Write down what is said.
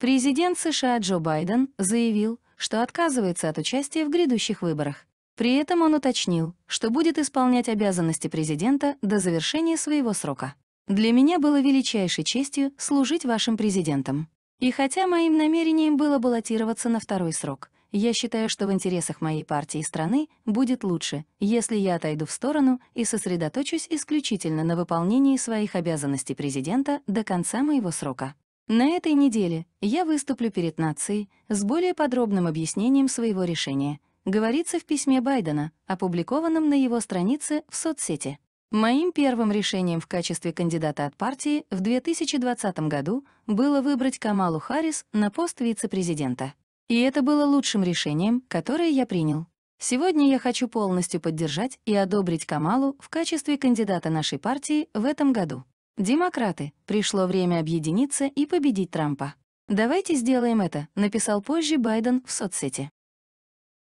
Президент США Джо Байден заявил, что отказывается от участия в грядущих выборах. При этом он уточнил, что будет исполнять обязанности президента до завершения своего срока. «Для меня было величайшей честью служить вашим президентом. И хотя моим намерением было баллотироваться на второй срок, я считаю, что в интересах моей партии и страны будет лучше, если я отойду в сторону и сосредоточусь исключительно на выполнении своих обязанностей президента до конца моего срока. На этой неделе я выступлю перед нацией с более подробным объяснением своего решения, говорится в письме Байдена, опубликованном на его странице в соцсети. Моим первым решением в качестве кандидата от партии в 2020 году было выбрать Камалу Харрис на пост вице-президента. И это было лучшим решением, которое я принял. Сегодня я хочу полностью поддержать и одобрить Камалу в качестве кандидата нашей партии в этом году. Демократы, пришло время объединиться и победить Трампа. «Давайте сделаем это», — написал позже Байден в соцсети.